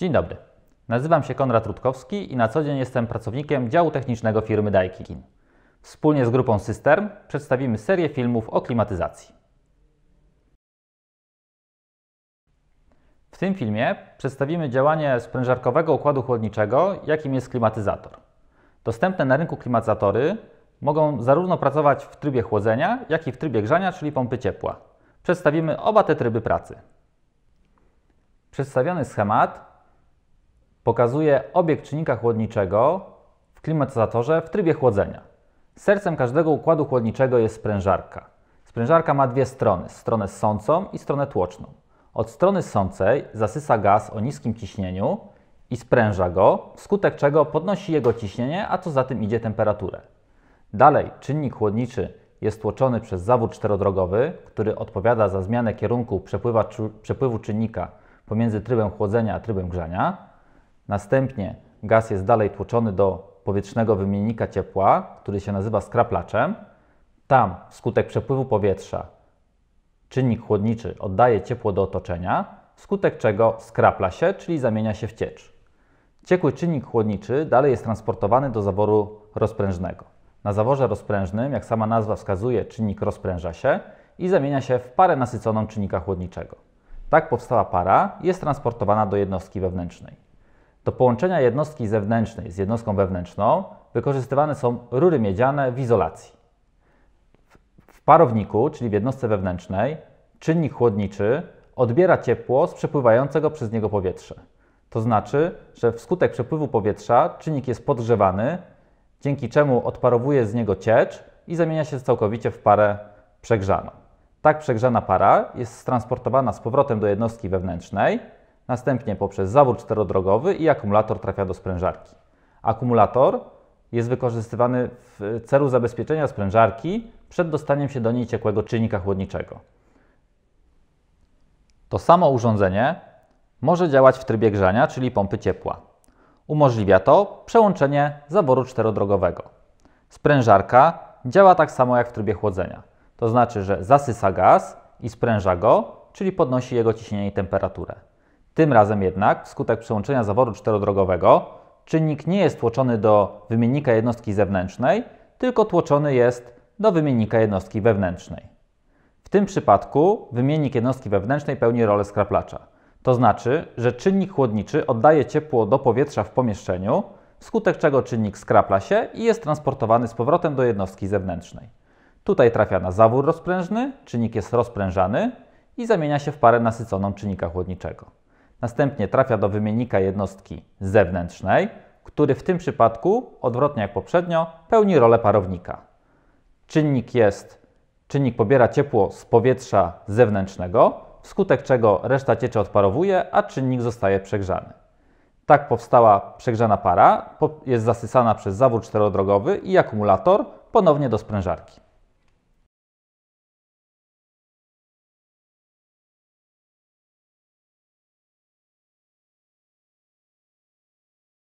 Dzień dobry. Nazywam się Konrad Rutkowski i na co dzień jestem pracownikiem działu technicznego firmy Daikin. Wspólnie z grupą Systerm przedstawimy serię filmów o klimatyzacji. W tym filmie przedstawimy działanie sprężarkowego układu chłodniczego, jakim jest klimatyzator. Dostępne na rynku klimatyzatory mogą zarówno pracować w trybie chłodzenia, jak i w trybie grzania, czyli pompy ciepła. Przedstawimy oba te tryby pracy. Przedstawiony schemat Pokazuje obieg czynnika chłodniczego w klimatyzatorze w trybie chłodzenia. Sercem każdego układu chłodniczego jest sprężarka. Sprężarka ma dwie strony, stronę ssącą i stronę tłoczną. Od strony ssącej zasysa gaz o niskim ciśnieniu i spręża go, wskutek czego podnosi jego ciśnienie, a co za tym idzie temperaturę. Dalej czynnik chłodniczy jest tłoczony przez zawód czterodrogowy, który odpowiada za zmianę kierunku przepływu czynnika pomiędzy trybem chłodzenia a trybem grzania. Następnie gaz jest dalej tłoczony do powietrznego wymiennika ciepła, który się nazywa skraplaczem. Tam wskutek przepływu powietrza czynnik chłodniczy oddaje ciepło do otoczenia, wskutek czego skrapla się, czyli zamienia się w ciecz. Ciekły czynnik chłodniczy dalej jest transportowany do zaworu rozprężnego. Na zaworze rozprężnym, jak sama nazwa wskazuje, czynnik rozpręża się i zamienia się w parę nasyconą czynnika chłodniczego. Tak powstała para jest transportowana do jednostki wewnętrznej. Do połączenia jednostki zewnętrznej z jednostką wewnętrzną wykorzystywane są rury miedziane w izolacji. W parowniku, czyli w jednostce wewnętrznej, czynnik chłodniczy odbiera ciepło z przepływającego przez niego powietrza. To znaczy, że wskutek przepływu powietrza czynnik jest podgrzewany, dzięki czemu odparowuje z niego ciecz i zamienia się całkowicie w parę przegrzaną. Tak przegrzana para jest transportowana z powrotem do jednostki wewnętrznej, Następnie poprzez zawór czterodrogowy i akumulator trafia do sprężarki. Akumulator jest wykorzystywany w celu zabezpieczenia sprężarki przed dostaniem się do niej ciekłego czynnika chłodniczego. To samo urządzenie może działać w trybie grzania, czyli pompy ciepła. Umożliwia to przełączenie zaboru czterodrogowego. Sprężarka działa tak samo jak w trybie chłodzenia. To znaczy, że zasysa gaz i spręża go, czyli podnosi jego ciśnienie i temperaturę. Tym razem jednak, wskutek przełączenia zaworu czterodrogowego, czynnik nie jest tłoczony do wymiennika jednostki zewnętrznej, tylko tłoczony jest do wymiennika jednostki wewnętrznej. W tym przypadku wymiennik jednostki wewnętrznej pełni rolę skraplacza. To znaczy, że czynnik chłodniczy oddaje ciepło do powietrza w pomieszczeniu, wskutek czego czynnik skrapla się i jest transportowany z powrotem do jednostki zewnętrznej. Tutaj trafia na zawór rozprężny, czynnik jest rozprężany i zamienia się w parę nasyconą czynnika chłodniczego. Następnie trafia do wymiennika jednostki zewnętrznej, który w tym przypadku, odwrotnie jak poprzednio, pełni rolę parownika. Czynnik jest, czynnik pobiera ciepło z powietrza zewnętrznego, wskutek czego reszta cieczy odparowuje, a czynnik zostaje przegrzany. Tak powstała przegrzana para, jest zasysana przez zawór czterodrogowy i akumulator ponownie do sprężarki.